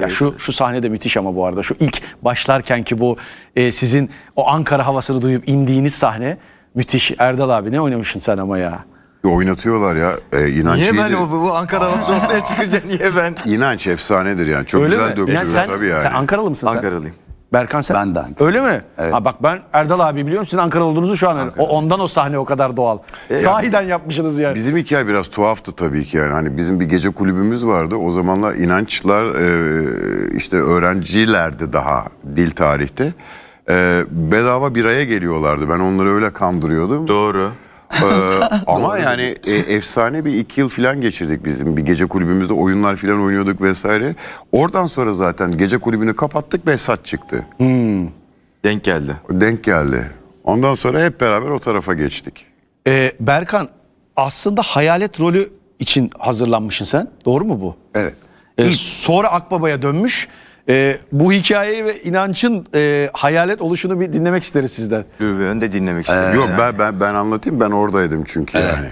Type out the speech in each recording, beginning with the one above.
Ya ee, şu şu sahne de müthiş ama bu arada şu ilk başlarken ki bu e, sizin o Ankara havasını duyup indiğiniz sahne müthiş. Erdal abi ne oynamışsın sen ama ya. Oynatıyorlar ya. E, inanç niye ben bu bu Ankara havası ortaya çıkınca niye ben? İnanç efsanedir yani. Çok Öyle güzel mi? tabii yani. Sen Ankaralı mısın sen? Ankaralıyım. Berkan sen? Ben de Ankara. Öyle mi? Evet. Ha bak ben Erdal abi biliyorum sizin Ankara olduğunuzu şu an Ankara. O ondan o sahne o kadar doğal. E, Sahiden yani, yapmışsınız yani. Bizim hikaye biraz tuhaftı tabii ki yani. Hani bizim bir gece kulübümüz vardı. O zamanlar inançlar e, işte öğrencilerdi daha dil tarihte. E, bedava biraya geliyorlardı. Ben onları öyle kandırıyordum. Doğru ee, ama yani e, efsane bir iki yıl falan geçirdik bizim. Bir gece kulübümüzde oyunlar falan oynuyorduk vesaire. Oradan sonra zaten gece kulübünü kapattık ve Besat çıktı. Hmm. Denk geldi. Denk geldi. Ondan sonra hep beraber o tarafa geçtik. Ee, Berkan aslında hayalet rolü için hazırlanmışsın sen. Doğru mu bu? Evet. Ee, Sonra Akbaba'ya dönmüş. E, bu hikayeyi ve inancın e, hayalet oluşunu bir dinlemek isteriz sizden. Ben de dinlemek ee, isterim. Yok ben, ben ben anlatayım ben oradaydım çünkü yani.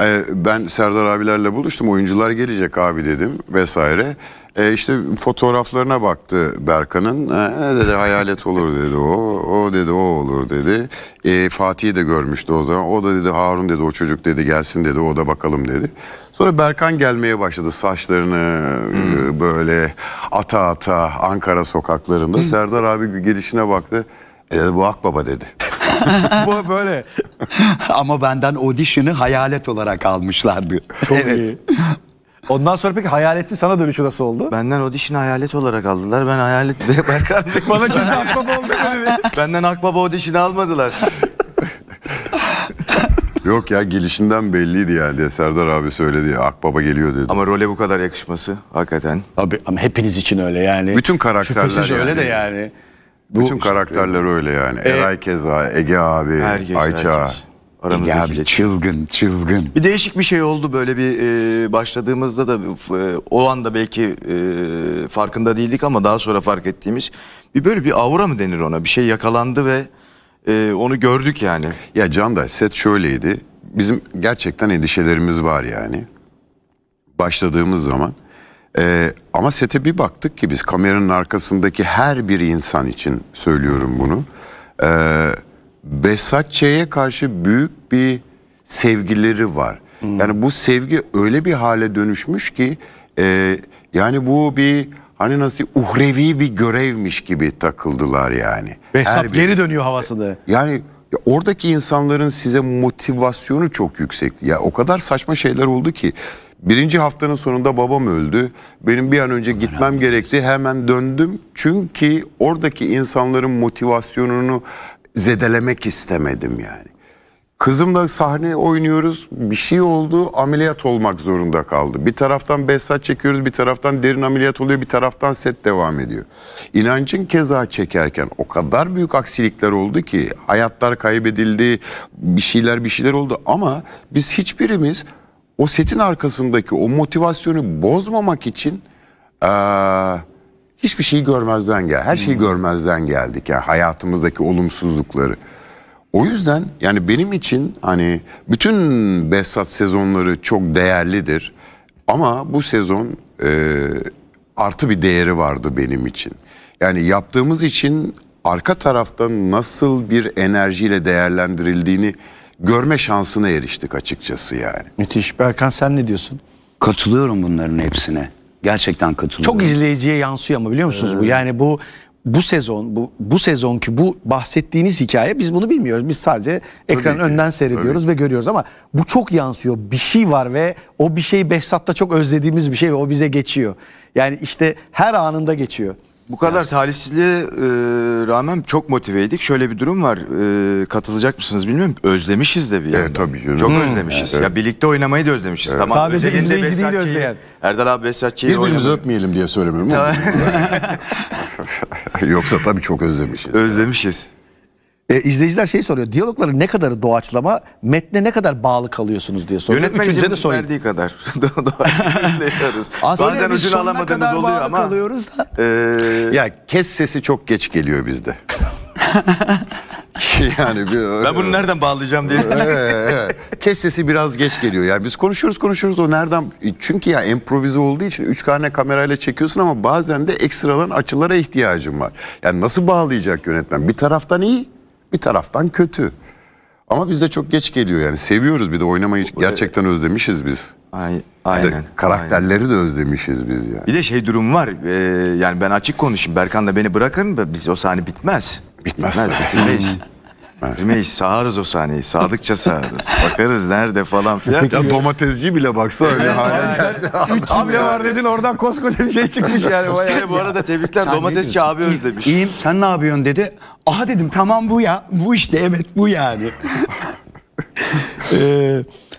Ee, Ben Serdar abilerle buluştum oyuncular gelecek abi dedim vesaire. E işte fotoğraflarına baktı Berkan'ın. E dedi hayalet olur dedi o. O dedi o olur dedi. E, Fatih'i de görmüştü o zaman. O da dedi Harun dedi o çocuk dedi gelsin dedi o da bakalım dedi. Sonra Berkan gelmeye başladı saçlarını hmm. E, böyle ata ata Ankara sokaklarında. Hmm. Serdar abi bir gelişine baktı. E dedi bu Akbaba dedi. bu böyle. Ama benden audition'ı hayalet olarak almışlardı. Çok evet. iyi. Ondan sonra peki hayaletin sana dönüşü nasıl oldu? Benden o audition hayalet olarak aldılar. Ben hayalet diye bakar mıyım? Bana kimse akbaba oldu. Benden akbaba o audition almadılar. Yok ya gelişinden belliydi yani. Serdar abi söyledi ya Akbaba geliyor dedi. Ama role bu kadar yakışması hakikaten. Abi ama hepiniz için öyle yani. Bütün karakterler Şüphesiz yani. öyle de yani. Bütün bu, karakterler öyle yani. E, Eray Keza, Ege abi, herkes, Ayça. Herkes aramızdaki ya abi çılgın çılgın. Bir değişik bir şey oldu böyle bir e, başladığımızda da e, o anda belki e, farkında değildik ama daha sonra fark ettiğimiz bir böyle bir aura mı denir ona bir şey yakalandı ve e, onu gördük yani. Ya Can da set şöyleydi bizim gerçekten endişelerimiz var yani başladığımız zaman. Ee, ama sete bir baktık ki biz kameranın arkasındaki her bir insan için söylüyorum bunu. Ee, Besatçeye karşı büyük bir sevgileri var. Hmm. Yani bu sevgi öyle bir hale dönüşmüş ki e, yani bu bir hani nasıl uhrevi bir görevmiş gibi takıldılar yani. Besat bir, geri dönüyor havasını. Yani ya oradaki insanların size motivasyonu çok yüksek. Ya o kadar saçma şeyler oldu ki birinci haftanın sonunda babam öldü. Benim bir an önce gitmem gerekti. Hemen döndüm. Çünkü oradaki insanların motivasyonunu zedelemek istemedim yani. Kızımla sahne oynuyoruz. Bir şey oldu. Ameliyat olmak zorunda kaldı. Bir taraftan besat çekiyoruz, bir taraftan derin ameliyat oluyor, bir taraftan set devam ediyor. İnancın keza çekerken o kadar büyük aksilikler oldu ki hayatlar kaybedildi, bir şeyler bir şeyler oldu ama biz hiçbirimiz o setin arkasındaki o motivasyonu bozmamak için ee, hiçbir şeyi görmezden gel. Her şeyi hmm. görmezden geldik yani hayatımızdaki olumsuzlukları. O yüzden yani benim için hani bütün Behzat sezonları çok değerlidir. Ama bu sezon e, artı bir değeri vardı benim için. Yani yaptığımız için arka taraftan nasıl bir enerjiyle değerlendirildiğini görme şansına eriştik açıkçası yani. Müthiş. Berkan sen ne diyorsun? Katılıyorum bunların hepsine. Gerçekten katılıyorum. Çok izleyiciye yansıyor ama biliyor musunuz ee, bu? Yani bu bu sezon bu bu sezonki bu bahsettiğiniz hikaye biz bunu bilmiyoruz. Biz sadece ekranın önden seyrediyoruz öyle. ve görüyoruz ama bu çok yansıyor. Bir şey var ve o bir şey Behzat'ta çok özlediğimiz bir şey ve o bize geçiyor. Yani işte her anında geçiyor. Bu kadar Biraz. talihsizliğe e, rağmen çok motiveydik. Şöyle bir durum var. E, katılacak mısınız bilmiyorum. Özlemişiz de bir yandan. Evet tabii canım. Çok hmm. özlemişiz. Evet. Ya birlikte oynamayı da özlemişiz. Tamam. Sadece özelinde izleyici değil Besatçı'yı, özleyen. Erdal abi Besatçı'yı Birbirimizi öpmeyelim diye söylemiyorum. ama. Yoksa tabii çok özlemişiz. özlemişiz. E, izleyiciler şey soruyor. diyalogları ne kadarı doğaçlama, metne ne kadar bağlı kalıyorsunuz diye soruyor. Yönetmenimizin de soyun. verdiği kadar. Doğaçlıyoruz. Bazen ucunu alamadığımız oluyor ama. kalıyoruz da. E... Ya kes sesi çok geç geliyor bizde. yani bir, ben bunu nereden bağlayacağım diye. Kes sesi biraz geç geliyor. Yani biz konuşuyoruz konuşuyoruz o nereden? E, çünkü ya improvize olduğu için üç tane kamerayla çekiyorsun ama bazen de ekstradan açılara ihtiyacım var. Yani nasıl bağlayacak yönetmen? Bir taraftan iyi bir taraftan kötü. Ama bize çok geç geliyor yani. Seviyoruz bir de oynamayı e, gerçekten özlemişiz biz. Ay- Bir Aynen. karakterleri de özlemişiz biz yani. Bir de şey durum var. e, yani ben açık konuşayım. Berkan da beni bırakın. Biz o sahne bitmez. Bitmez tabii. bitirmeyiz. Demeyiz sağarız o sahneyi. Sadıkça sağarız. Bakarız nerede falan filan. Ya domatesci bile baksa öyle. abi var dedin oradan koskoca bir şey çıkmış yani. Bayağı. bu arada tebrikler domatesçi abi özlemiş. İyiyim sen ne yapıyorsun dedi. Aha dedim tamam bu ya. Bu işte evet bu yani. Eee...